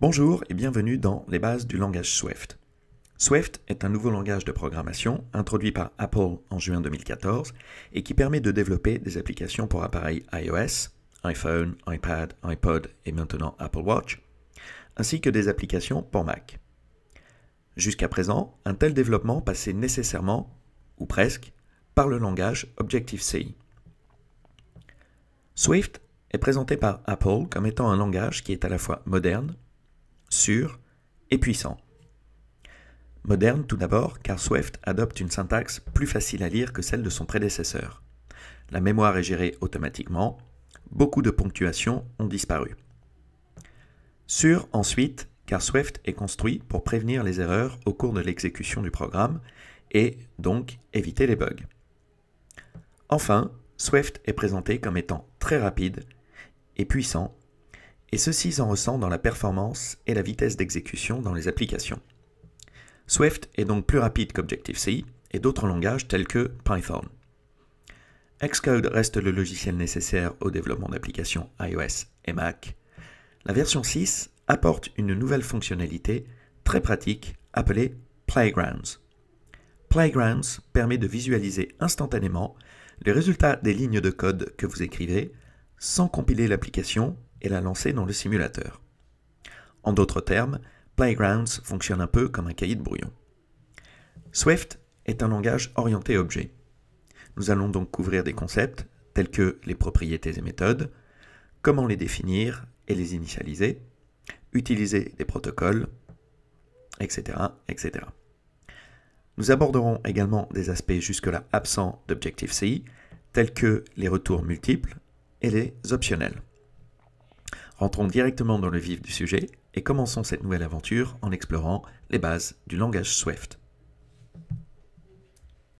Bonjour et bienvenue dans Les bases du langage Swift. Swift est un nouveau langage de programmation introduit par Apple en juin 2014 et qui permet de développer des applications pour appareils iOS, iPhone, iPad, iPod et maintenant Apple Watch, ainsi que des applications pour Mac. Jusqu'à présent, un tel développement passait nécessairement, ou presque, par le langage Objective-C. Swift est présenté par Apple comme étant un langage qui est à la fois moderne, sûr et puissant. Moderne tout d'abord, car Swift adopte une syntaxe plus facile à lire que celle de son prédécesseur. La mémoire est gérée automatiquement, beaucoup de ponctuations ont disparu. Sûr ensuite, car Swift est construit pour prévenir les erreurs au cours de l'exécution du programme et donc éviter les bugs. Enfin, Swift est présenté comme étant très rapide et puissant et ceci s'en ressent dans la performance et la vitesse d'exécution dans les applications. Swift est donc plus rapide qu'Objective-C et d'autres langages tels que Python. Xcode reste le logiciel nécessaire au développement d'applications iOS et Mac. La version 6 apporte une nouvelle fonctionnalité très pratique appelée Playgrounds. Playgrounds permet de visualiser instantanément les résultats des lignes de code que vous écrivez sans compiler l'application et la lancer dans le simulateur. En d'autres termes, Playgrounds fonctionne un peu comme un cahier de brouillon. Swift est un langage orienté objet. Nous allons donc couvrir des concepts tels que les propriétés et méthodes, comment les définir et les initialiser, utiliser des protocoles, etc. etc. Nous aborderons également des aspects jusque-là absents d'Objective-C, tels que les retours multiples et les optionnels. Rentrons directement dans le vif du sujet et commençons cette nouvelle aventure en explorant les bases du langage Swift.